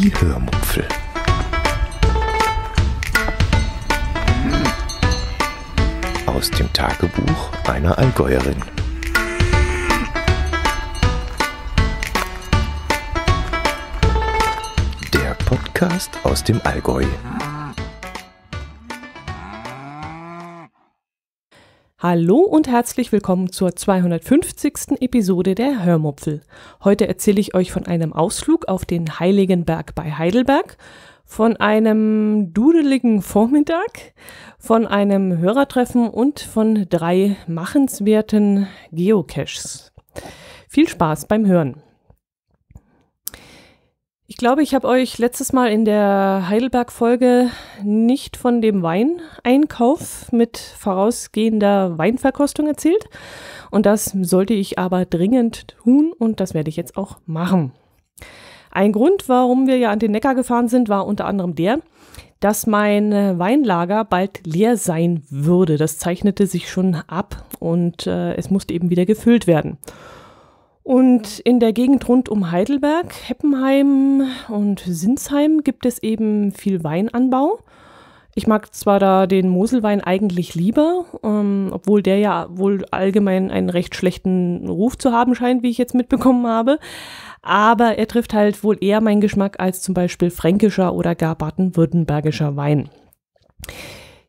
die Hörmupfel. Hm. Aus dem Tagebuch einer Allgäuerin. Der Podcast aus dem Allgäu. Hallo und herzlich willkommen zur 250. Episode der Hörmupfel. Heute erzähle ich euch von einem Ausflug auf den Heiligenberg bei Heidelberg, von einem dudeligen Vormittag, von einem Hörertreffen und von drei machenswerten Geocaches. Viel Spaß beim Hören. Ich glaube, ich habe euch letztes Mal in der Heidelberg-Folge nicht von dem Weineinkauf mit vorausgehender Weinverkostung erzählt. Und das sollte ich aber dringend tun und das werde ich jetzt auch machen. Ein Grund, warum wir ja an den Neckar gefahren sind, war unter anderem der, dass mein Weinlager bald leer sein würde. Das zeichnete sich schon ab und äh, es musste eben wieder gefüllt werden. Und in der Gegend rund um Heidelberg, Heppenheim und Sinsheim gibt es eben viel Weinanbau. Ich mag zwar da den Moselwein eigentlich lieber, ähm, obwohl der ja wohl allgemein einen recht schlechten Ruf zu haben scheint, wie ich jetzt mitbekommen habe. Aber er trifft halt wohl eher meinen Geschmack als zum Beispiel fränkischer oder gar baden-württembergischer Wein.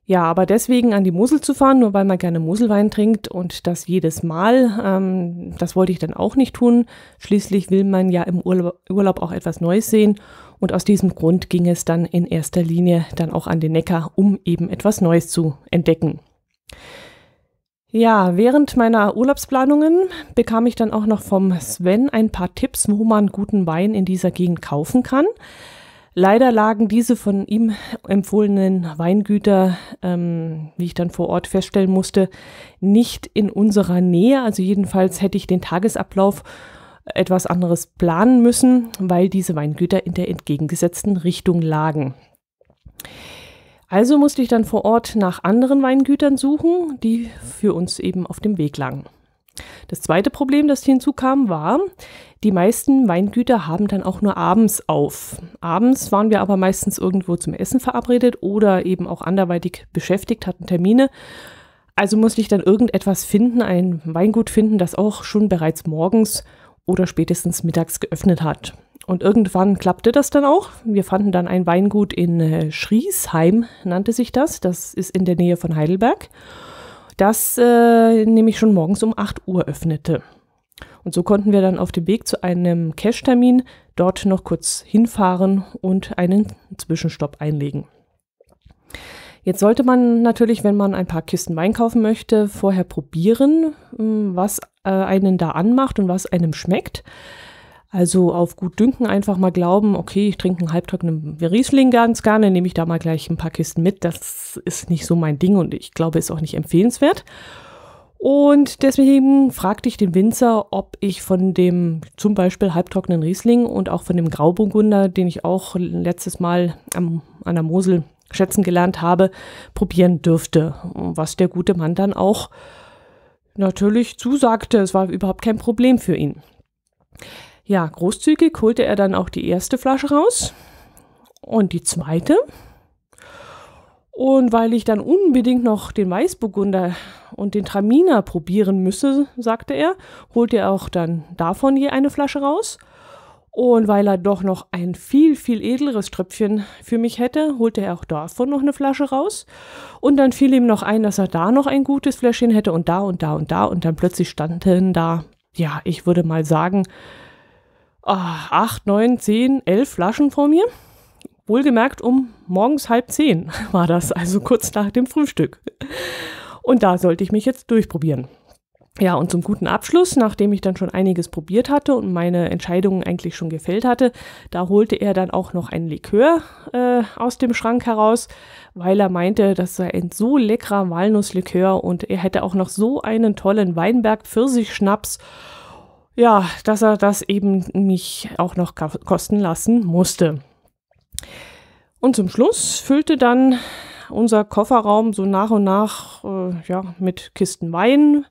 Ja, aber deswegen an die Mosel zu fahren, nur weil man gerne Moselwein trinkt und das jedes Mal, ähm, das wollte ich dann auch nicht tun. Schließlich will man ja im Urlaub, Urlaub auch etwas Neues sehen und aus diesem Grund ging es dann in erster Linie dann auch an den Neckar, um eben etwas Neues zu entdecken. Ja, während meiner Urlaubsplanungen bekam ich dann auch noch vom Sven ein paar Tipps, wo man guten Wein in dieser Gegend kaufen kann. Leider lagen diese von ihm empfohlenen Weingüter, ähm, wie ich dann vor Ort feststellen musste, nicht in unserer Nähe. Also jedenfalls hätte ich den Tagesablauf etwas anderes planen müssen, weil diese Weingüter in der entgegengesetzten Richtung lagen. Also musste ich dann vor Ort nach anderen Weingütern suchen, die für uns eben auf dem Weg lagen. Das zweite Problem, das hinzukam, war, die meisten Weingüter haben dann auch nur abends auf. Abends waren wir aber meistens irgendwo zum Essen verabredet oder eben auch anderweitig beschäftigt, hatten Termine. Also musste ich dann irgendetwas finden, ein Weingut finden, das auch schon bereits morgens oder spätestens mittags geöffnet hat. Und irgendwann klappte das dann auch. Wir fanden dann ein Weingut in äh, Schriesheim, nannte sich das. Das ist in der Nähe von Heidelberg das äh, nämlich schon morgens um 8 Uhr öffnete. Und so konnten wir dann auf dem Weg zu einem Cash-Termin dort noch kurz hinfahren und einen Zwischenstopp einlegen. Jetzt sollte man natürlich, wenn man ein paar Kisten Wein kaufen möchte, vorher probieren, hm, was äh, einen da anmacht und was einem schmeckt. Also auf gut Dünken einfach mal glauben, okay, ich trinke einen halbtrockenen Riesling ganz gerne, nehme ich da mal gleich ein paar Kisten mit. Das ist nicht so mein Ding und ich glaube, ist auch nicht empfehlenswert. Und deswegen fragte ich den Winzer, ob ich von dem zum Beispiel halbtrockenen Riesling und auch von dem Grauburgunder, den ich auch letztes Mal am, an der Mosel schätzen gelernt habe, probieren dürfte. Was der gute Mann dann auch natürlich zusagte. Es war überhaupt kein Problem für ihn. Ja, großzügig holte er dann auch die erste Flasche raus und die zweite. Und weil ich dann unbedingt noch den Weißburgunder und den Traminer probieren müsse, sagte er, holte er auch dann davon je eine Flasche raus. Und weil er doch noch ein viel, viel edleres Tröpfchen für mich hätte, holte er auch davon noch eine Flasche raus. Und dann fiel ihm noch ein, dass er da noch ein gutes Fläschchen hätte und da und da und da. Und dann plötzlich standen da, ja, ich würde mal sagen, Ah, acht, neun, zehn, elf Flaschen vor mir. Wohlgemerkt um morgens halb zehn war das, also kurz nach dem Frühstück. Und da sollte ich mich jetzt durchprobieren. Ja, und zum guten Abschluss, nachdem ich dann schon einiges probiert hatte und meine Entscheidungen eigentlich schon gefällt hatte, da holte er dann auch noch ein Likör äh, aus dem Schrank heraus, weil er meinte, das sei ein so leckerer Walnusslikör und er hätte auch noch so einen tollen Weinberg Pfirsichschnaps schnaps ja, dass er das eben mich auch noch kosten lassen musste. Und zum Schluss füllte dann unser Kofferraum so nach und nach äh, ja, mit Kisten Wein,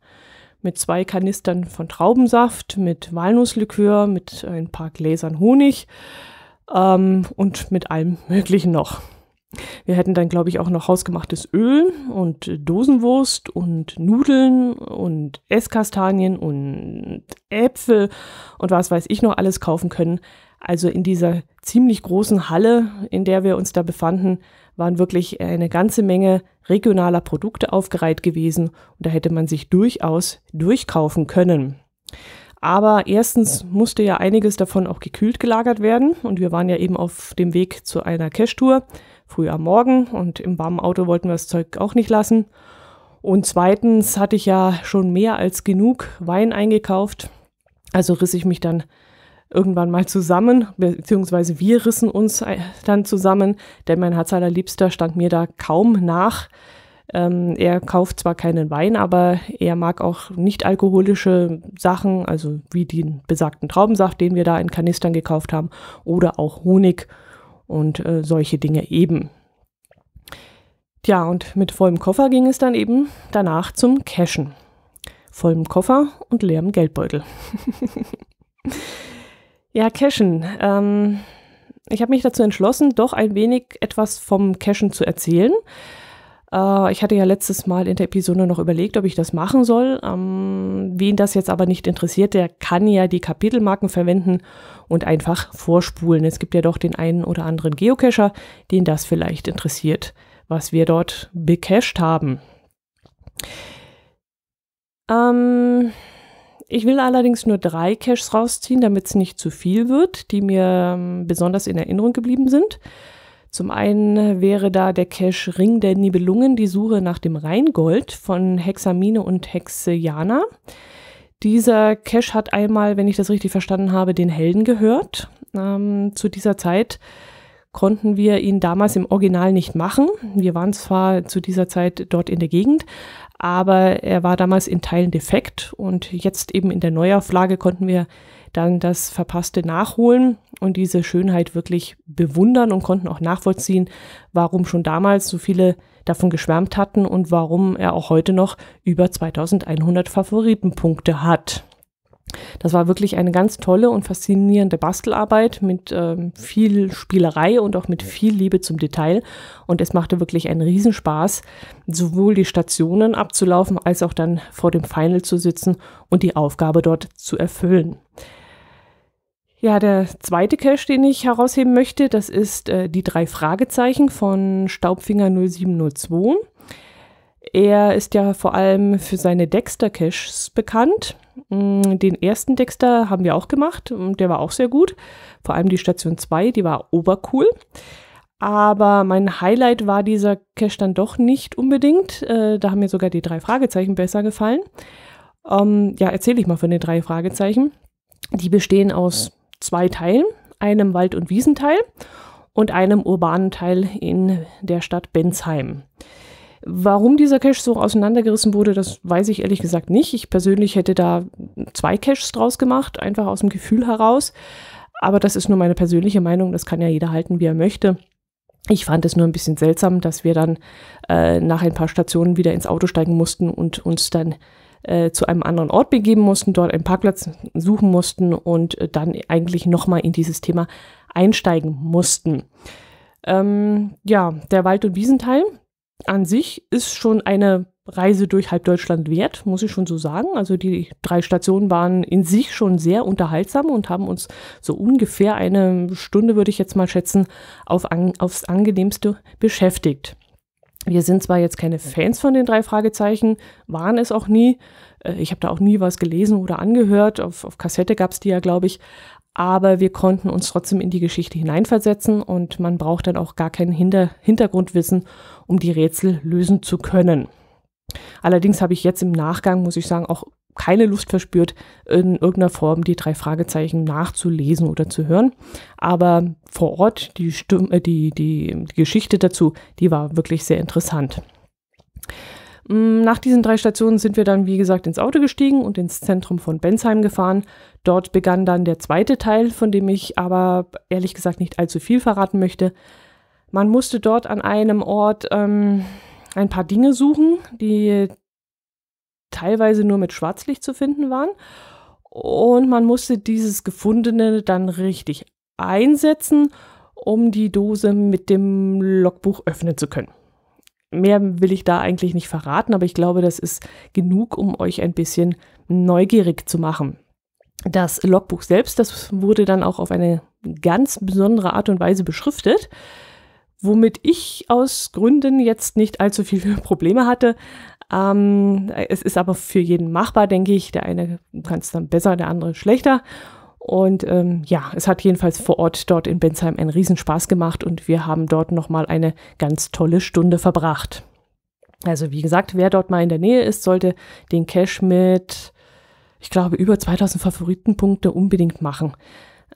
mit zwei Kanistern von Traubensaft, mit Walnusslikör, mit ein paar Gläsern Honig ähm, und mit allem Möglichen noch. Wir hätten dann, glaube ich, auch noch hausgemachtes Öl und Dosenwurst und Nudeln und Esskastanien und Äpfel und was weiß ich noch alles kaufen können. Also in dieser ziemlich großen Halle, in der wir uns da befanden, waren wirklich eine ganze Menge regionaler Produkte aufgereiht gewesen und da hätte man sich durchaus durchkaufen können. Aber erstens musste ja einiges davon auch gekühlt gelagert werden und wir waren ja eben auf dem Weg zu einer Cash-Tour früh am Morgen und im warmen Auto wollten wir das Zeug auch nicht lassen. Und zweitens hatte ich ja schon mehr als genug Wein eingekauft, also riss ich mich dann irgendwann mal zusammen, beziehungsweise wir rissen uns äh, dann zusammen, denn mein Herz aller Liebster stand mir da kaum nach. Ähm, er kauft zwar keinen Wein, aber er mag auch nicht alkoholische Sachen, also wie den besagten Traubensaft, den wir da in Kanistern gekauft haben, oder auch Honig und äh, solche Dinge eben. Tja, und mit vollem Koffer ging es dann eben danach zum Cashen. Vollem Koffer und leerem Geldbeutel. ja, Cashen. Ähm, ich habe mich dazu entschlossen, doch ein wenig etwas vom Cashen zu erzählen. Äh, ich hatte ja letztes Mal in der Episode noch überlegt, ob ich das machen soll. Ähm, wen das jetzt aber nicht interessiert, der kann ja die Kapitelmarken verwenden und einfach vorspulen. Es gibt ja doch den einen oder anderen Geocacher, den das vielleicht interessiert, was wir dort becached haben. Ähm, ich will allerdings nur drei Caches rausziehen, damit es nicht zu viel wird, die mir ähm, besonders in Erinnerung geblieben sind. Zum einen wäre da der Cache Ring der Nibelungen, die Suche nach dem Rheingold von Hexamine und Hexiana. Dieser Cache hat einmal, wenn ich das richtig verstanden habe, den Helden gehört. Ähm, zu dieser Zeit konnten wir ihn damals im Original nicht machen. Wir waren zwar zu dieser Zeit dort in der Gegend, aber er war damals in Teilen defekt und jetzt eben in der Neuauflage konnten wir dann das Verpasste nachholen und diese Schönheit wirklich bewundern und konnten auch nachvollziehen, warum schon damals so viele davon geschwärmt hatten und warum er auch heute noch über 2100 Favoritenpunkte hat. Das war wirklich eine ganz tolle und faszinierende Bastelarbeit mit ähm, viel Spielerei und auch mit viel Liebe zum Detail. Und es machte wirklich einen Riesenspaß, sowohl die Stationen abzulaufen, als auch dann vor dem Final zu sitzen und die Aufgabe dort zu erfüllen. Ja, der zweite Cache, den ich herausheben möchte, das ist äh, die drei Fragezeichen von Staubfinger 0702. Er ist ja vor allem für seine Dexter-Caches bekannt. Mm, den ersten Dexter haben wir auch gemacht und der war auch sehr gut. Vor allem die Station 2, die war obercool. Aber mein Highlight war dieser Cache dann doch nicht unbedingt. Äh, da haben mir sogar die drei Fragezeichen besser gefallen. Ähm, ja, erzähle ich mal von den drei Fragezeichen. Die bestehen aus zwei Teilen, einem Wald- und Wiesenteil und einem urbanen Teil in der Stadt Bensheim. Warum dieser Cache so auseinandergerissen wurde, das weiß ich ehrlich gesagt nicht. Ich persönlich hätte da zwei Caches draus gemacht, einfach aus dem Gefühl heraus. Aber das ist nur meine persönliche Meinung, das kann ja jeder halten, wie er möchte. Ich fand es nur ein bisschen seltsam, dass wir dann äh, nach ein paar Stationen wieder ins Auto steigen mussten und uns dann äh, zu einem anderen Ort begeben mussten, dort einen Parkplatz suchen mussten und äh, dann eigentlich nochmal in dieses Thema einsteigen mussten. Ähm, ja, der Wald- und Wiesenteil an sich ist schon eine Reise durch halb Deutschland wert, muss ich schon so sagen. Also die drei Stationen waren in sich schon sehr unterhaltsam und haben uns so ungefähr eine Stunde, würde ich jetzt mal schätzen, auf an, aufs angenehmste beschäftigt. Wir sind zwar jetzt keine Fans von den drei Fragezeichen, waren es auch nie. Äh, ich habe da auch nie was gelesen oder angehört. Auf, auf Kassette gab es die ja, glaube ich. Aber wir konnten uns trotzdem in die Geschichte hineinversetzen und man braucht dann auch gar kein Hinter Hintergrundwissen, um die Rätsel lösen zu können. Allerdings habe ich jetzt im Nachgang, muss ich sagen, auch keine Lust verspürt, in irgendeiner Form die drei Fragezeichen nachzulesen oder zu hören. Aber vor Ort die, Stimme, äh, die, die, die Geschichte dazu, die war wirklich sehr interessant. Mm, nach diesen drei Stationen sind wir dann, wie gesagt, ins Auto gestiegen und ins Zentrum von Bensheim gefahren. Dort begann dann der zweite Teil, von dem ich aber ehrlich gesagt nicht allzu viel verraten möchte. Man musste dort an einem Ort ähm, ein paar Dinge suchen, die teilweise nur mit Schwarzlicht zu finden waren. Und man musste dieses Gefundene dann richtig einsetzen, um die Dose mit dem Logbuch öffnen zu können. Mehr will ich da eigentlich nicht verraten, aber ich glaube, das ist genug, um euch ein bisschen neugierig zu machen. Das Logbuch selbst, das wurde dann auch auf eine ganz besondere Art und Weise beschriftet, womit ich aus Gründen jetzt nicht allzu viele Probleme hatte, ähm, es ist aber für jeden machbar, denke ich. Der eine kann es dann besser, der andere schlechter. Und ähm, ja, es hat jedenfalls vor Ort dort in Bensheim einen Riesenspaß gemacht und wir haben dort nochmal eine ganz tolle Stunde verbracht. Also wie gesagt, wer dort mal in der Nähe ist, sollte den Cash mit, ich glaube, über 2000 Favoritenpunkte unbedingt machen.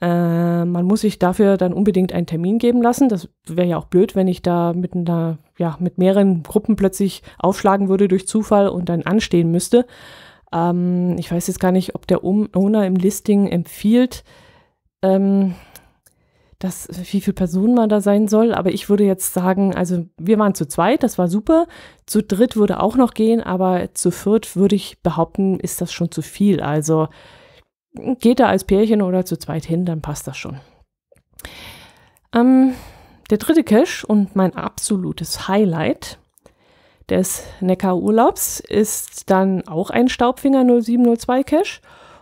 Äh, man muss sich dafür dann unbedingt einen Termin geben lassen. Das wäre ja auch blöd, wenn ich da mit einer, ja, mit mehreren Gruppen plötzlich aufschlagen würde durch Zufall und dann anstehen müsste. Ähm, ich weiß jetzt gar nicht, ob der Owner im Listing empfiehlt, ähm, dass wie viele Personen man da sein soll, aber ich würde jetzt sagen, also wir waren zu zweit, das war super. Zu dritt würde auch noch gehen, aber zu viert würde ich behaupten, ist das schon zu viel. Also geht da als Pärchen oder zu zweit hin, dann passt das schon. Ähm, der dritte Cache und mein absolutes Highlight des Neckar-Urlaubs ist dann auch ein Staubfinger 0702 Cache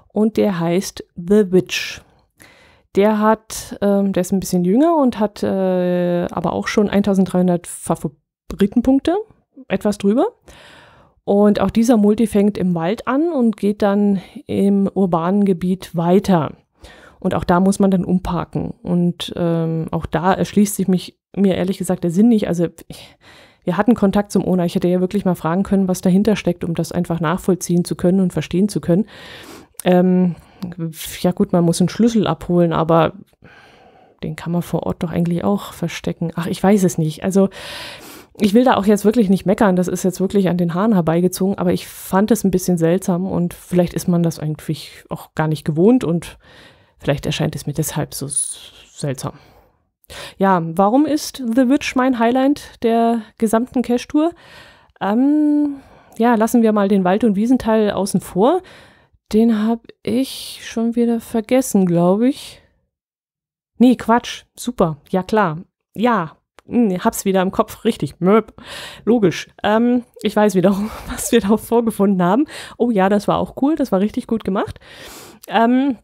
und der heißt The Witch. Der hat, ähm, der ist ein bisschen jünger und hat äh, aber auch schon 1300 Favoritenpunkte, etwas drüber. Und auch dieser Multi fängt im Wald an und geht dann im urbanen Gebiet weiter. Und auch da muss man dann umparken. Und ähm, auch da erschließt sich mich, mir ehrlich gesagt der Sinn nicht. Also ich, wir hatten Kontakt zum ONA. Ich hätte ja wirklich mal fragen können, was dahinter steckt, um das einfach nachvollziehen zu können und verstehen zu können. Ähm, ja gut, man muss einen Schlüssel abholen, aber den kann man vor Ort doch eigentlich auch verstecken. Ach, ich weiß es nicht. Also ich will da auch jetzt wirklich nicht meckern, das ist jetzt wirklich an den Haaren herbeigezogen, aber ich fand es ein bisschen seltsam und vielleicht ist man das eigentlich auch gar nicht gewohnt und vielleicht erscheint es mir deshalb so seltsam. Ja, warum ist The Witch mein Highlight der gesamten Cash-Tour? Ähm, ja, lassen wir mal den Wald- und Wiesenteil außen vor. Den habe ich schon wieder vergessen, glaube ich. Nee, Quatsch. Super. Ja, klar. Ja, mh, hm, hab's wieder im Kopf, richtig, möb. Logisch. Ähm, ich weiß wieder, was wir da vorgefunden haben. Oh ja, das war auch cool, das war richtig gut gemacht. Ähm,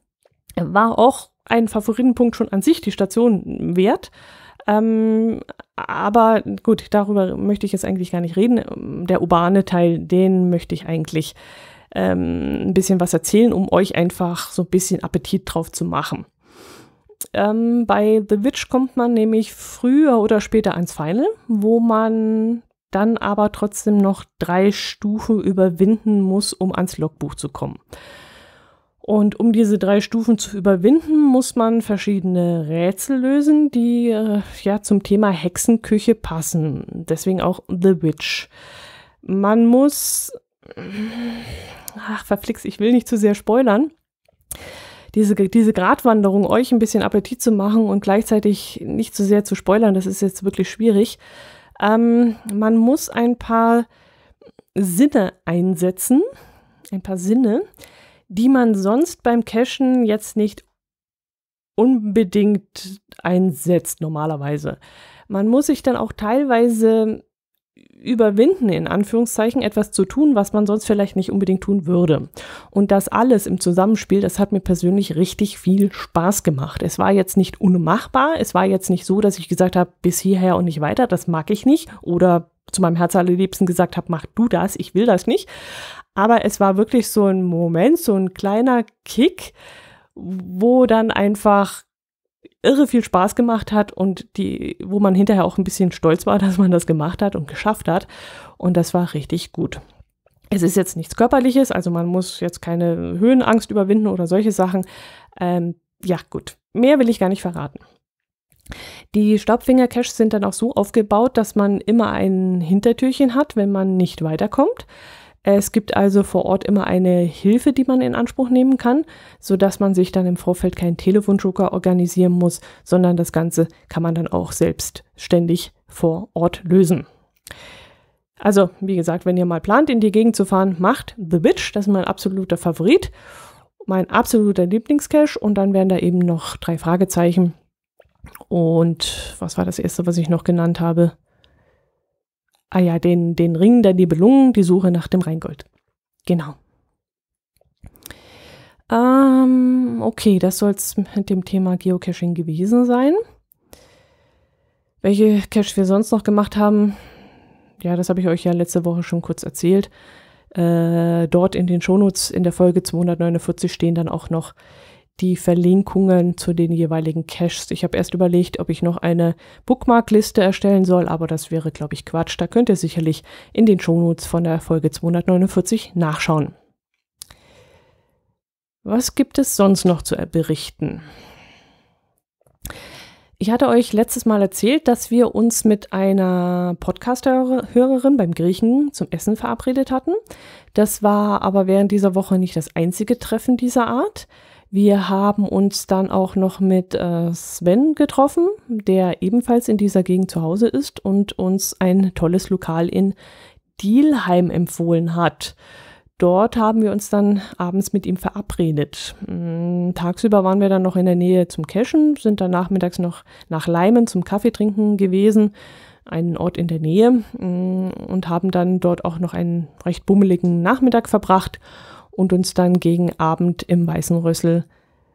war auch ein Favoritenpunkt schon an sich, die Station wert. Ähm, aber gut, darüber möchte ich jetzt eigentlich gar nicht reden. Der urbane Teil, den möchte ich eigentlich ähm, ein bisschen was erzählen, um euch einfach so ein bisschen Appetit drauf zu machen. Ähm, bei The Witch kommt man nämlich früher oder später ans Final, wo man dann aber trotzdem noch drei Stufen überwinden muss, um ans Logbuch zu kommen. Und um diese drei Stufen zu überwinden, muss man verschiedene Rätsel lösen, die äh, ja zum Thema Hexenküche passen. Deswegen auch The Witch. Man muss. Ach, verflixt, ich will nicht zu sehr spoilern diese, diese Gratwanderung, euch ein bisschen Appetit zu machen und gleichzeitig nicht zu so sehr zu spoilern, das ist jetzt wirklich schwierig. Ähm, man muss ein paar Sinne einsetzen, ein paar Sinne, die man sonst beim Cashen jetzt nicht unbedingt einsetzt normalerweise. Man muss sich dann auch teilweise überwinden, in Anführungszeichen, etwas zu tun, was man sonst vielleicht nicht unbedingt tun würde. Und das alles im Zusammenspiel, das hat mir persönlich richtig viel Spaß gemacht. Es war jetzt nicht unmachbar, es war jetzt nicht so, dass ich gesagt habe, bis hierher und nicht weiter, das mag ich nicht. Oder zu meinem Herz allerliebsten gesagt habe, mach du das, ich will das nicht. Aber es war wirklich so ein Moment, so ein kleiner Kick, wo dann einfach irre viel Spaß gemacht hat und die, wo man hinterher auch ein bisschen stolz war, dass man das gemacht hat und geschafft hat. Und das war richtig gut. Es ist jetzt nichts Körperliches, also man muss jetzt keine Höhenangst überwinden oder solche Sachen. Ähm, ja, gut. Mehr will ich gar nicht verraten. Die Staubfinger-Caches sind dann auch so aufgebaut, dass man immer ein Hintertürchen hat, wenn man nicht weiterkommt. Es gibt also vor Ort immer eine Hilfe, die man in Anspruch nehmen kann, sodass man sich dann im Vorfeld keinen Telefonjoker organisieren muss, sondern das Ganze kann man dann auch selbstständig vor Ort lösen. Also, wie gesagt, wenn ihr mal plant, in die Gegend zu fahren, macht The Bitch, das ist mein absoluter Favorit, mein absoluter Lieblingscache und dann werden da eben noch drei Fragezeichen. Und was war das erste, was ich noch genannt habe? Ah ja, den, den Ring der Nibelungen, die Suche nach dem Rheingold. Genau. Ähm, okay, das soll es mit dem Thema Geocaching gewesen sein. Welche Cache wir sonst noch gemacht haben, ja, das habe ich euch ja letzte Woche schon kurz erzählt. Äh, dort in den Shownotes in der Folge 249 stehen dann auch noch die Verlinkungen zu den jeweiligen Caches. Ich habe erst überlegt, ob ich noch eine Bookmark-Liste erstellen soll, aber das wäre, glaube ich, Quatsch. Da könnt ihr sicherlich in den Shownotes von der Folge 249 nachschauen. Was gibt es sonst noch zu berichten? Ich hatte euch letztes Mal erzählt, dass wir uns mit einer Podcast-Hörerin beim Griechen zum Essen verabredet hatten. Das war aber während dieser Woche nicht das einzige Treffen dieser Art. Wir haben uns dann auch noch mit äh, Sven getroffen, der ebenfalls in dieser Gegend zu Hause ist und uns ein tolles Lokal in Dielheim empfohlen hat. Dort haben wir uns dann abends mit ihm verabredet. Hm, tagsüber waren wir dann noch in der Nähe zum Cashen, sind dann nachmittags noch nach Leimen zum Kaffee trinken gewesen, einen Ort in der Nähe, hm, und haben dann dort auch noch einen recht bummeligen Nachmittag verbracht und uns dann gegen Abend im Weißen Rössel,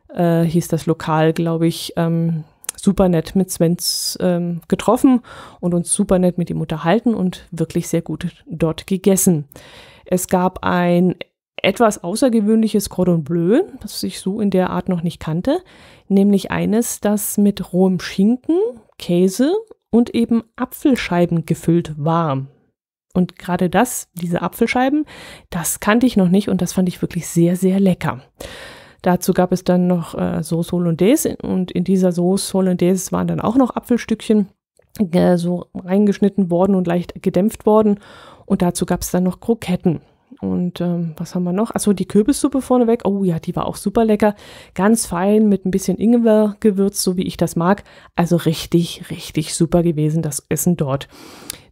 äh, hieß das Lokal, glaube ich, ähm, super nett mit Svens ähm, getroffen und uns super nett mit ihm unterhalten und wirklich sehr gut dort gegessen. Es gab ein etwas außergewöhnliches Cordon Bleu, das ich so in der Art noch nicht kannte, nämlich eines, das mit rohem Schinken, Käse und eben Apfelscheiben gefüllt war. Und gerade das, diese Apfelscheiben, das kannte ich noch nicht und das fand ich wirklich sehr, sehr lecker. Dazu gab es dann noch äh, Sauce Hollandaise und in dieser Sauce Hollandaise waren dann auch noch Apfelstückchen äh, so reingeschnitten worden und leicht gedämpft worden. Und dazu gab es dann noch Kroketten. Und ähm, was haben wir noch? Achso, die Kürbissuppe vorneweg. Oh ja, die war auch super lecker. Ganz fein mit ein bisschen Ingwer gewürzt, so wie ich das mag. Also richtig, richtig super gewesen, das Essen dort.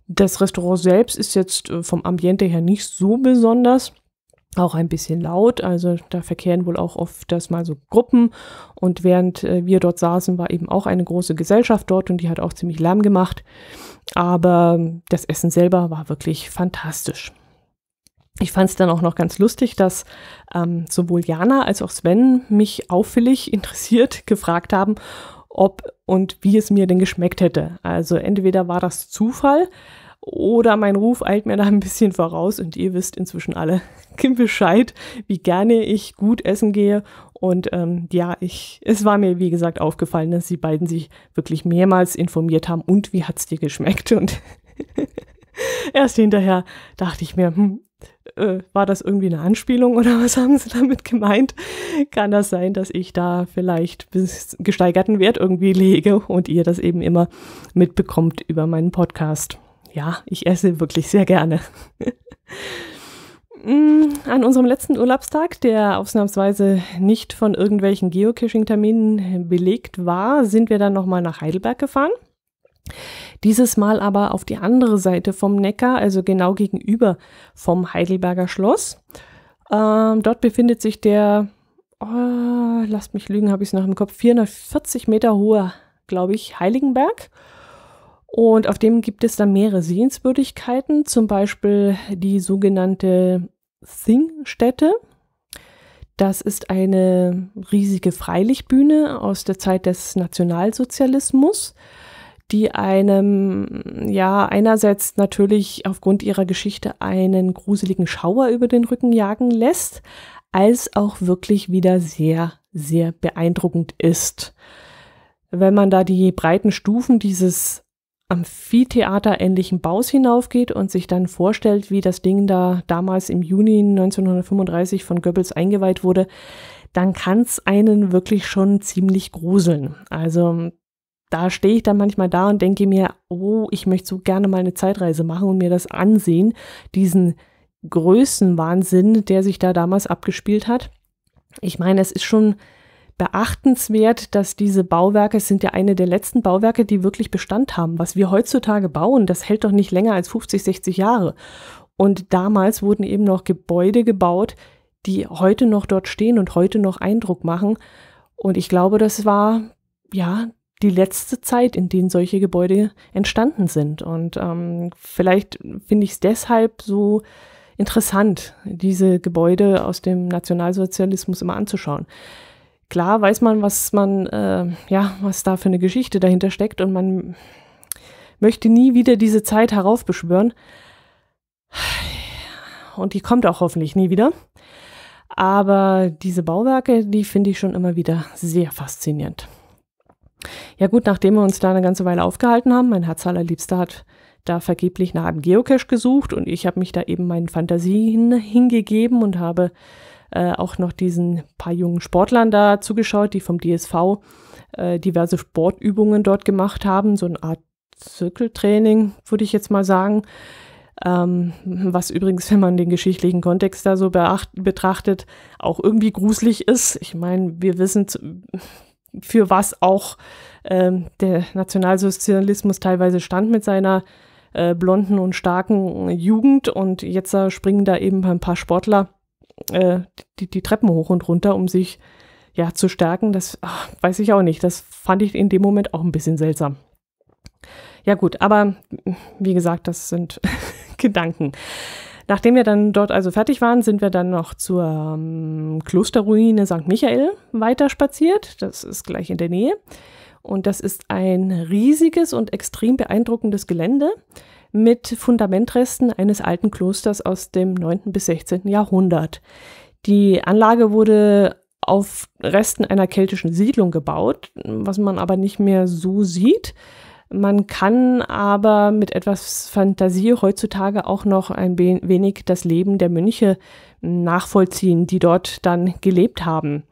Das Restaurant selbst ist jetzt äh, vom Ambiente her nicht so besonders auch ein bisschen laut. Also da verkehren wohl auch oft das mal so Gruppen. Und während äh, wir dort saßen, war eben auch eine große Gesellschaft dort und die hat auch ziemlich Lärm gemacht. Aber das Essen selber war wirklich fantastisch. Ich fand es dann auch noch ganz lustig, dass ähm, sowohl Jana als auch Sven mich auffällig interessiert gefragt haben, ob und wie es mir denn geschmeckt hätte. Also entweder war das Zufall oder mein Ruf eilt mir da ein bisschen voraus und ihr wisst inzwischen alle Bescheid, wie gerne ich gut essen gehe. Und ähm, ja, ich, es war mir, wie gesagt, aufgefallen, dass die beiden sich wirklich mehrmals informiert haben und wie hat's dir geschmeckt? Und erst hinterher dachte ich mir, hm, äh, war das irgendwie eine Anspielung oder was haben sie damit gemeint? Kann das sein, dass ich da vielleicht gesteigerten Wert irgendwie lege und ihr das eben immer mitbekommt über meinen Podcast? Ja, ich esse wirklich sehr gerne. Mm, an unserem letzten Urlaubstag, der ausnahmsweise nicht von irgendwelchen Geocaching-Terminen belegt war, sind wir dann nochmal nach Heidelberg gefahren dieses Mal aber auf die andere Seite vom Neckar, also genau gegenüber vom Heidelberger Schloss. Ähm, dort befindet sich der, oh, lasst mich lügen, habe ich es noch im Kopf, 440 Meter hohe, glaube ich, Heiligenberg. Und auf dem gibt es dann mehrere Sehenswürdigkeiten, zum Beispiel die sogenannte Thingstätte. Das ist eine riesige Freilichtbühne aus der Zeit des Nationalsozialismus die einem ja einerseits natürlich aufgrund ihrer Geschichte einen gruseligen Schauer über den Rücken jagen lässt, als auch wirklich wieder sehr, sehr beeindruckend ist. Wenn man da die breiten Stufen dieses Amphitheaterähnlichen Baus hinaufgeht und sich dann vorstellt, wie das Ding da damals im Juni 1935 von Goebbels eingeweiht wurde, dann kann es einen wirklich schon ziemlich gruseln. Also da stehe ich dann manchmal da und denke mir, oh, ich möchte so gerne mal eine Zeitreise machen und mir das ansehen, diesen Größenwahnsinn, der sich da damals abgespielt hat. Ich meine, es ist schon beachtenswert, dass diese Bauwerke, es sind ja eine der letzten Bauwerke, die wirklich Bestand haben. Was wir heutzutage bauen, das hält doch nicht länger als 50, 60 Jahre. Und damals wurden eben noch Gebäude gebaut, die heute noch dort stehen und heute noch Eindruck machen. Und ich glaube, das war ja die letzte Zeit, in denen solche Gebäude entstanden sind. Und ähm, vielleicht finde ich es deshalb so interessant, diese Gebäude aus dem Nationalsozialismus immer anzuschauen. Klar weiß man, was man, äh, ja, was da für eine Geschichte dahinter steckt und man möchte nie wieder diese Zeit heraufbeschwören. Und die kommt auch hoffentlich nie wieder. Aber diese Bauwerke, die finde ich schon immer wieder sehr faszinierend. Ja gut, nachdem wir uns da eine ganze Weile aufgehalten haben, mein Herz allerliebster hat da vergeblich nach einem Geocache gesucht und ich habe mich da eben meinen Fantasien hingegeben und habe äh, auch noch diesen paar jungen Sportlern da zugeschaut, die vom DSV äh, diverse Sportübungen dort gemacht haben, so eine Art Zirkeltraining, würde ich jetzt mal sagen. Ähm, was übrigens, wenn man den geschichtlichen Kontext da so beacht, betrachtet, auch irgendwie gruselig ist. Ich meine, wir wissen, für was auch ähm, der Nationalsozialismus teilweise stand mit seiner äh, blonden und starken Jugend. Und jetzt äh, springen da eben ein paar Sportler äh, die, die, Treppen hoch und runter, um sich ja zu stärken. Das ach, weiß ich auch nicht. Das fand ich in dem Moment auch ein bisschen seltsam. Ja gut, aber wie gesagt, das sind Gedanken. Nachdem wir dann dort also fertig waren, sind wir dann noch zur ähm, Klosterruine St. Michael weiter spaziert. Das ist gleich in der Nähe. Und das ist ein riesiges und extrem beeindruckendes Gelände mit Fundamentresten eines alten Klosters aus dem 9. bis 16. Jahrhundert. Die Anlage wurde auf Resten einer keltischen Siedlung gebaut, was man aber nicht mehr so sieht. Man kann aber mit etwas Fantasie heutzutage auch noch ein wenig das Leben der Mönche nachvollziehen, die dort dann gelebt haben.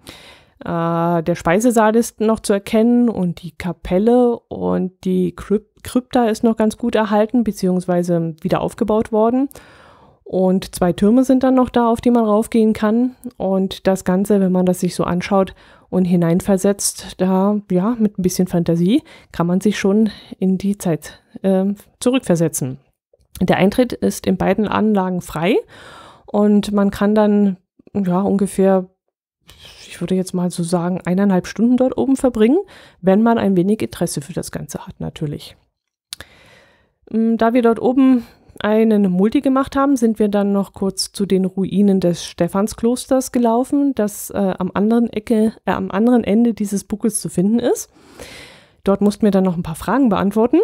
Äh, der Speisesaal ist noch zu erkennen und die Kapelle und die Kryp Krypta ist noch ganz gut erhalten bzw. wieder aufgebaut worden. Und zwei Türme sind dann noch da, auf die man raufgehen kann. Und das Ganze, wenn man das sich so anschaut, und hineinversetzt, da ja, mit ein bisschen Fantasie kann man sich schon in die Zeit äh, zurückversetzen. Der Eintritt ist in beiden Anlagen frei und man kann dann ja ungefähr ich würde jetzt mal so sagen, eineinhalb Stunden dort oben verbringen, wenn man ein wenig Interesse für das Ganze hat, natürlich. Mm, da wir dort oben einen Multi gemacht haben, sind wir dann noch kurz zu den Ruinen des Stephansklosters gelaufen, das äh, am, anderen Ecke, äh, am anderen Ende dieses Buckels zu finden ist. Dort mussten wir dann noch ein paar Fragen beantworten.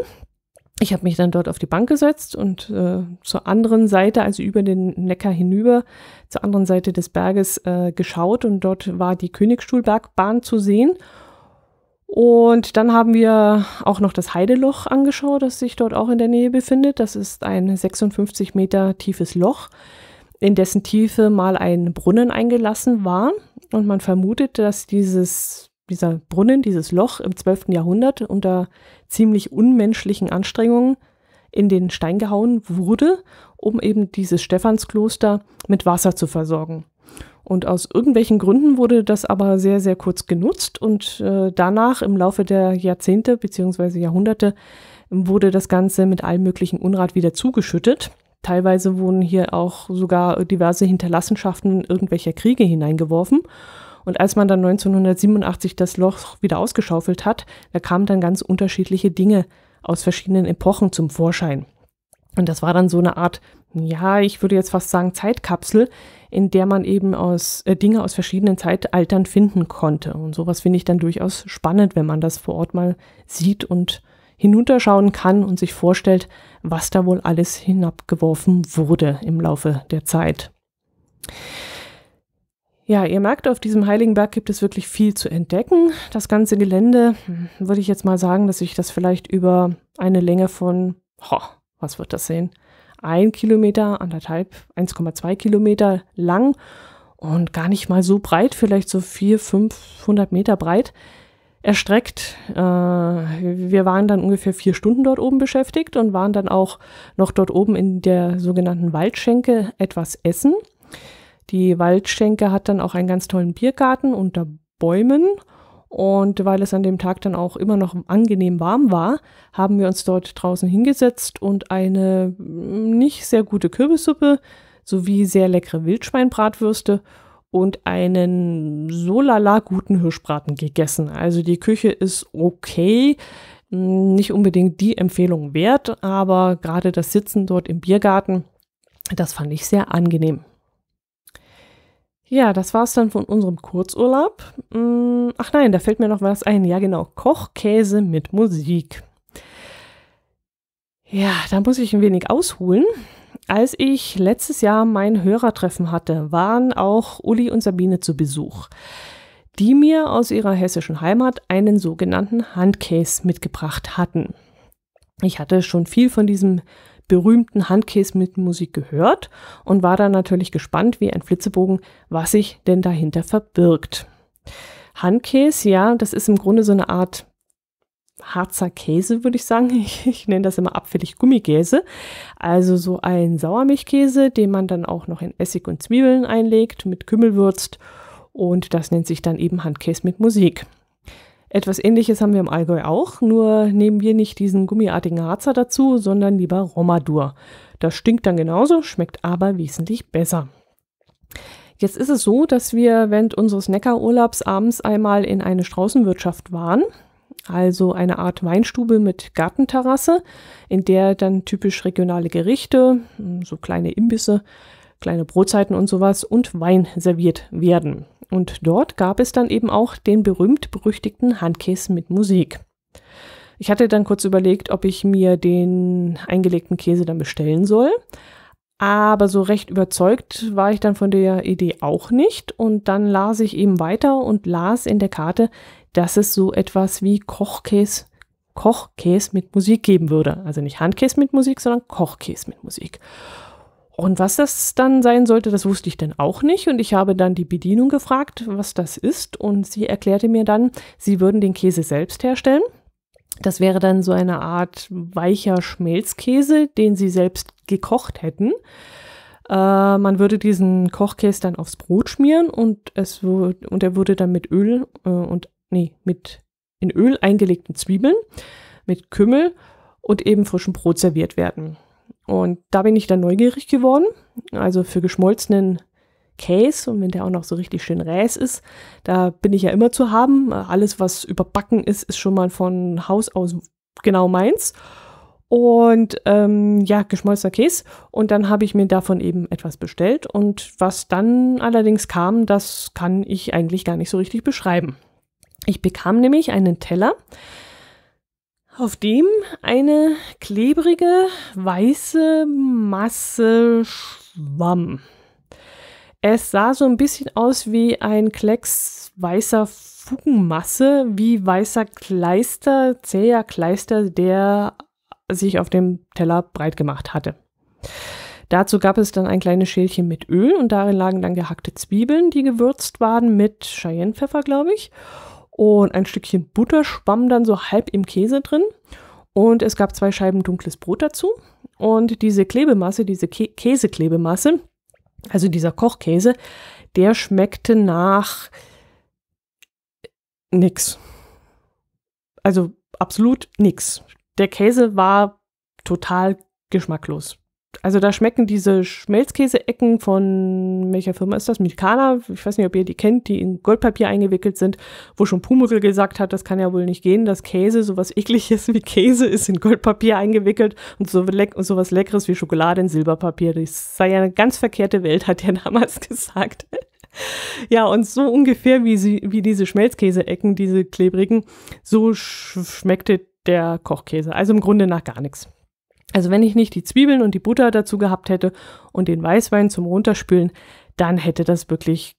Ich habe mich dann dort auf die Bank gesetzt und äh, zur anderen Seite, also über den Neckar hinüber, zur anderen Seite des Berges äh, geschaut und dort war die Königstuhlbergbahn zu sehen und dann haben wir auch noch das Heideloch angeschaut, das sich dort auch in der Nähe befindet. Das ist ein 56 Meter tiefes Loch, in dessen Tiefe mal ein Brunnen eingelassen war. Und man vermutet, dass dieses, dieser Brunnen, dieses Loch im 12. Jahrhundert unter ziemlich unmenschlichen Anstrengungen in den Stein gehauen wurde, um eben dieses Stephanskloster mit Wasser zu versorgen. Und aus irgendwelchen Gründen wurde das aber sehr, sehr kurz genutzt und äh, danach im Laufe der Jahrzehnte bzw. Jahrhunderte wurde das Ganze mit allem möglichen Unrat wieder zugeschüttet. Teilweise wurden hier auch sogar diverse Hinterlassenschaften irgendwelcher Kriege hineingeworfen. Und als man dann 1987 das Loch wieder ausgeschaufelt hat, da kamen dann ganz unterschiedliche Dinge aus verschiedenen Epochen zum Vorschein. Und das war dann so eine Art, ja, ich würde jetzt fast sagen, Zeitkapsel, in der man eben aus äh, Dinge aus verschiedenen Zeitaltern finden konnte. Und sowas finde ich dann durchaus spannend, wenn man das vor Ort mal sieht und hinunterschauen kann und sich vorstellt, was da wohl alles hinabgeworfen wurde im Laufe der Zeit. Ja, ihr merkt, auf diesem Heiligenberg gibt es wirklich viel zu entdecken. Das ganze Gelände, hm, würde ich jetzt mal sagen, dass ich das vielleicht über eine Länge von, ho, was wird das sehen? ein Kilometer, anderthalb, 1,2 Kilometer lang und gar nicht mal so breit, vielleicht so 400, 500 Meter breit erstreckt. Äh, wir waren dann ungefähr vier Stunden dort oben beschäftigt und waren dann auch noch dort oben in der sogenannten Waldschenke etwas essen. Die Waldschenke hat dann auch einen ganz tollen Biergarten unter Bäumen und weil es an dem Tag dann auch immer noch angenehm warm war, haben wir uns dort draußen hingesetzt und eine mm, nicht sehr gute Kürbissuppe sowie sehr leckere Wildschweinbratwürste und einen so lala guten Hirschbraten gegessen. Also die Küche ist okay, mm, nicht unbedingt die Empfehlung wert, aber gerade das Sitzen dort im Biergarten, das fand ich sehr angenehm. Ja, das war es dann von unserem Kurzurlaub. Mm, ach nein, da fällt mir noch was ein. Ja, genau. Kochkäse mit Musik. Ja, da muss ich ein wenig ausholen. Als ich letztes Jahr mein Hörertreffen hatte, waren auch Uli und Sabine zu Besuch, die mir aus ihrer hessischen Heimat einen sogenannten Handkäse mitgebracht hatten. Ich hatte schon viel von diesem berühmten Handkäse mit Musik gehört und war dann natürlich gespannt wie ein Flitzebogen, was sich denn dahinter verbirgt. Handkäse, ja, das ist im Grunde so eine Art Harzer Käse, würde ich sagen. Ich, ich, nenne das immer abfällig Gummigäse. Also so ein Sauermilchkäse, den man dann auch noch in Essig und Zwiebeln einlegt, mit Kümmel würzt und das nennt sich dann eben Handkäse mit Musik. Etwas ähnliches haben wir im Allgäu auch, nur nehmen wir nicht diesen gummiartigen Harzer dazu, sondern lieber Romadur. Das stinkt dann genauso, schmeckt aber wesentlich besser. Jetzt ist es so, dass wir während unseres Neckarurlaubs abends einmal in eine Straußenwirtschaft waren, also eine Art Weinstube mit Gartenterrasse, in der dann typisch regionale Gerichte, so kleine Imbisse, kleine Brotzeiten und sowas und Wein serviert werden. Und dort gab es dann eben auch den berühmt-berüchtigten Handkäse mit Musik. Ich hatte dann kurz überlegt, ob ich mir den eingelegten Käse dann bestellen soll. Aber so recht überzeugt war ich dann von der Idee auch nicht. Und dann las ich eben weiter und las in der Karte, dass es so etwas wie Kochkäse, Kochkäse mit Musik geben würde. Also nicht Handkäse mit Musik, sondern Kochkäse mit Musik. Und was das dann sein sollte, das wusste ich dann auch nicht. Und ich habe dann die Bedienung gefragt, was das ist. Und sie erklärte mir dann, sie würden den Käse selbst herstellen. Das wäre dann so eine Art weicher Schmelzkäse, den sie selbst gekocht hätten. Äh, man würde diesen Kochkäse dann aufs Brot schmieren und, es würd, und er würde dann mit Öl äh, und, nee, mit in Öl eingelegten Zwiebeln, mit Kümmel und eben frischem Brot serviert werden. Und da bin ich dann neugierig geworden. Also für geschmolzenen Käse und wenn der auch noch so richtig schön räß ist, da bin ich ja immer zu haben. Alles, was überbacken ist, ist schon mal von Haus aus genau meins. Und ähm, ja, geschmolzener Käse. Und dann habe ich mir davon eben etwas bestellt. Und was dann allerdings kam, das kann ich eigentlich gar nicht so richtig beschreiben. Ich bekam nämlich einen Teller auf dem eine klebrige weiße Masse schwamm. Es sah so ein bisschen aus wie ein Klecks weißer Fugenmasse, wie weißer Kleister, zäher Kleister, der sich auf dem Teller breit gemacht hatte. Dazu gab es dann ein kleines Schälchen mit Öl und darin lagen dann gehackte Zwiebeln, die gewürzt waren mit Cheyenne-Pfeffer, glaube ich, und ein Stückchen Butter schwamm dann so halb im Käse drin. Und es gab zwei Scheiben dunkles Brot dazu. Und diese Klebemasse, diese Kä Käseklebemasse, also dieser Kochkäse, der schmeckte nach nix. Also absolut nix. Der Käse war total geschmacklos also da schmecken diese Schmelzkäse-Ecken von welcher Firma ist das? Milkana, ich weiß nicht, ob ihr die kennt, die in Goldpapier eingewickelt sind, wo schon Pumuckl gesagt hat, das kann ja wohl nicht gehen, dass Käse, sowas ekliges wie Käse, ist in Goldpapier eingewickelt und so leck und sowas leckeres wie Schokolade in Silberpapier. Das sei ja eine ganz verkehrte Welt, hat er damals gesagt. Ja, und so ungefähr wie, sie, wie diese Schmelzkäse-Ecken, diese klebrigen, so sch schmeckte der Kochkäse. Also im Grunde nach gar nichts. Also wenn ich nicht die Zwiebeln und die Butter dazu gehabt hätte und den Weißwein zum Runterspülen, dann hätte das wirklich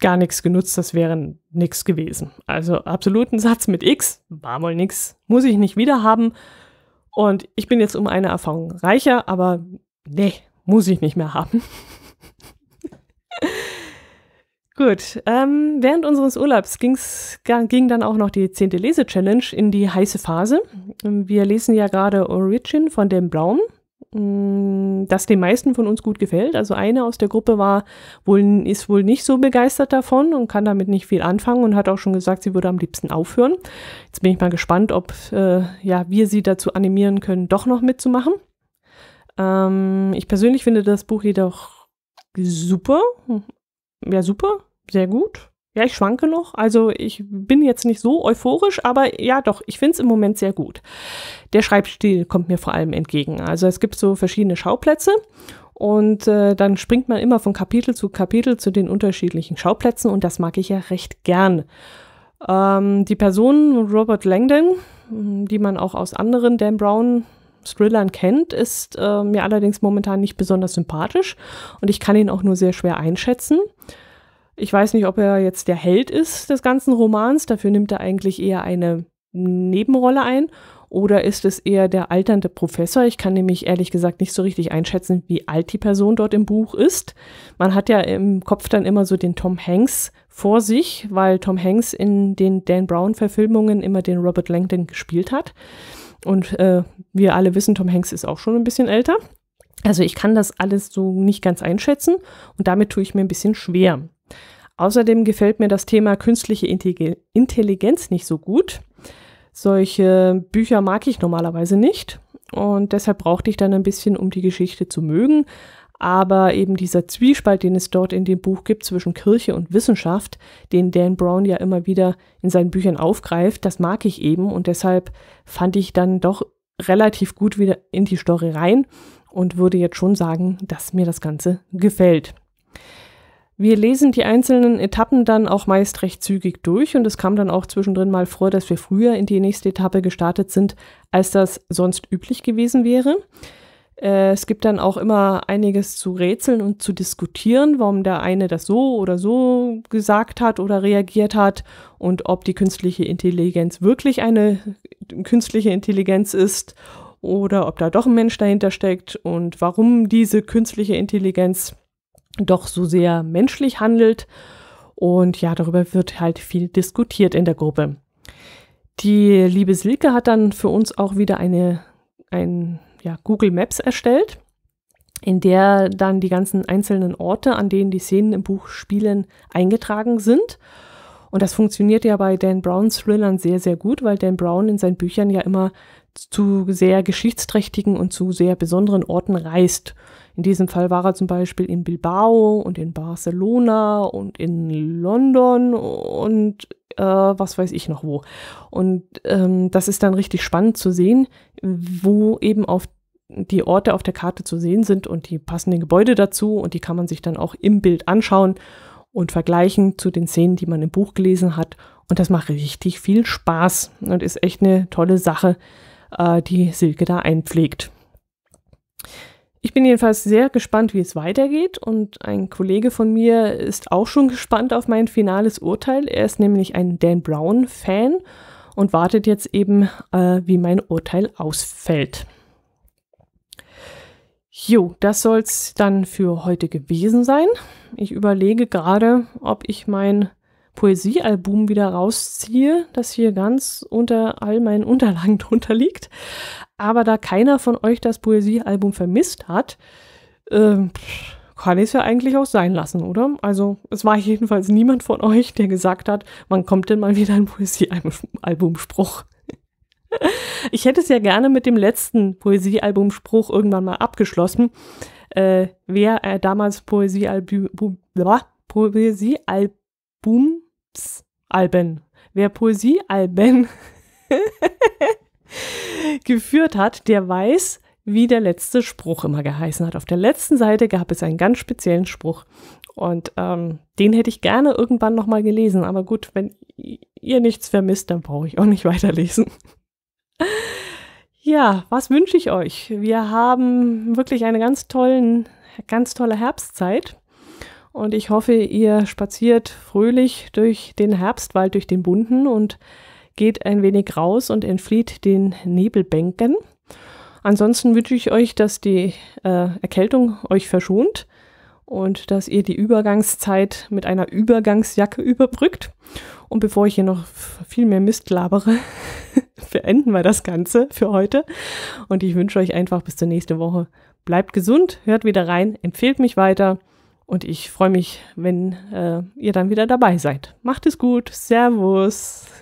gar nichts genutzt, das wäre nichts gewesen. Also absoluten Satz mit X, war mal nix, muss ich nicht wieder haben. Und ich bin jetzt um eine Erfahrung reicher, aber nee, muss ich nicht mehr haben. Gut, ähm, während unseres Urlaubs ging's, ging dann auch noch die 10. Lese-Challenge in die heiße Phase. Ähm, wir lesen ja gerade Origin von dem Brown, mm, das den meisten von uns gut gefällt. Also eine aus der Gruppe war wohl, ist wohl nicht so begeistert davon und kann damit nicht viel anfangen und hat auch schon gesagt, sie würde am liebsten aufhören. Jetzt bin ich mal gespannt, ob äh, ja, wir sie dazu animieren können, doch noch mitzumachen. Ähm, ich persönlich finde das Buch jedoch super. Ja, super, sehr gut. Ja, ich schwanke noch. Also ich bin jetzt nicht so euphorisch, aber ja doch, ich finde es im Moment sehr gut. Der Schreibstil kommt mir vor allem entgegen. Also es gibt so verschiedene Schauplätze und äh, dann springt man immer von Kapitel zu Kapitel zu den unterschiedlichen Schauplätzen und das mag ich ja recht gern. Ähm, die Person Robert Langdon, die man auch aus anderen Dan Brown Thrillern kennt, ist äh, mir allerdings momentan nicht besonders sympathisch und ich kann ihn auch nur sehr schwer einschätzen. Ich weiß nicht, ob er jetzt der Held ist des ganzen Romans, dafür nimmt er eigentlich eher eine Nebenrolle ein. Oder ist es eher der alternde Professor? Ich kann nämlich ehrlich gesagt nicht so richtig einschätzen, wie alt die Person dort im Buch ist. Man hat ja im Kopf dann immer so den Tom Hanks vor sich, weil Tom Hanks in den Dan Brown-Verfilmungen immer den Robert Langdon gespielt hat. Und äh, wir alle wissen, Tom Hanks ist auch schon ein bisschen älter. Also ich kann das alles so nicht ganz einschätzen und damit tue ich mir ein bisschen schwer. Außerdem gefällt mir das Thema künstliche Intelligenz nicht so gut. Solche Bücher mag ich normalerweise nicht und deshalb brauchte ich dann ein bisschen, um die Geschichte zu mögen. Aber eben dieser Zwiespalt, den es dort in dem Buch gibt zwischen Kirche und Wissenschaft, den Dan Brown ja immer wieder in seinen Büchern aufgreift, das mag ich eben und deshalb fand ich dann doch relativ gut wieder in die Story rein und würde jetzt schon sagen, dass mir das Ganze gefällt. Wir lesen die einzelnen Etappen dann auch meist recht zügig durch und es kam dann auch zwischendrin mal vor, dass wir früher in die nächste Etappe gestartet sind, als das sonst üblich gewesen wäre. Äh, es gibt dann auch immer einiges zu rätseln und zu diskutieren, warum der eine das so oder so gesagt hat oder reagiert hat und ob die künstliche Intelligenz wirklich eine künstliche Intelligenz ist oder ob da doch ein Mensch dahinter steckt und warum diese künstliche Intelligenz doch so sehr menschlich handelt. Und ja, darüber wird halt viel diskutiert in der Gruppe. Die liebe Silke hat dann für uns auch wieder eine, ein ja, Google Maps erstellt, in der dann die ganzen einzelnen Orte, an denen die Szenen im Buch spielen, eingetragen sind. Und das funktioniert ja bei Dan Browns Thrillern sehr, sehr gut, weil Dan Brown in seinen Büchern ja immer zu sehr geschichtsträchtigen und zu sehr besonderen Orten reist. In diesem Fall war er zum Beispiel in Bilbao und in Barcelona und in London und äh, was weiß ich noch wo. Und ähm, das ist dann richtig spannend zu sehen, wo eben auf die Orte auf der Karte zu sehen sind und die passenden Gebäude dazu und die kann man sich dann auch im Bild anschauen und vergleichen zu den Szenen, die man im Buch gelesen hat. Und das macht richtig viel Spaß und ist echt eine tolle Sache, äh, die Silke da einpflegt. Ich bin jedenfalls sehr gespannt, wie es weitergeht und ein Kollege von mir ist auch schon gespannt auf mein finales Urteil. Er ist nämlich ein Dan Brown-Fan und wartet jetzt eben, äh, wie mein Urteil ausfällt. Jo, das soll es dann für heute gewesen sein. Ich überlege gerade, ob ich mein Poesiealbum wieder rausziehe, das hier ganz unter all meinen Unterlagen drunter liegt aber da keiner von euch das Poesiealbum vermisst hat, äh, kann ich es ja eigentlich auch sein lassen, oder? Also es war jedenfalls niemand von euch, der gesagt hat, wann kommt denn mal wieder ein Poesiealbumspruch? Ich hätte es ja gerne mit dem letzten Poesiealbumspruch irgendwann mal abgeschlossen. Äh, wer äh, damals Poesiealbum, Poesiealbums, Alben, wer Poesiealben geführt hat, der weiß, wie der letzte Spruch immer geheißen hat. Auf der letzten Seite gab es einen ganz speziellen Spruch und ähm, den hätte ich gerne irgendwann nochmal gelesen. Aber gut, wenn ihr nichts vermisst, dann brauche ich auch nicht weiterlesen. ja, was wünsche ich euch? Wir haben wirklich eine ganz, tollen, ganz tolle Herbstzeit. Und ich hoffe, ihr spaziert fröhlich durch den Herbstwald, durch den bunten und geht ein wenig raus und entflieht den Nebelbänken. Ansonsten wünsche ich euch, dass die äh, Erkältung euch verschont und dass ihr die Übergangszeit mit einer Übergangsjacke überbrückt. Und bevor ich hier noch viel mehr Mist labere, beenden wir das Ganze für heute. Und ich wünsche euch einfach bis zur nächsten Woche. Bleibt gesund, hört wieder rein, empfehlt mich weiter. Und ich freue mich, wenn äh, ihr dann wieder dabei seid. Macht es gut. Servus.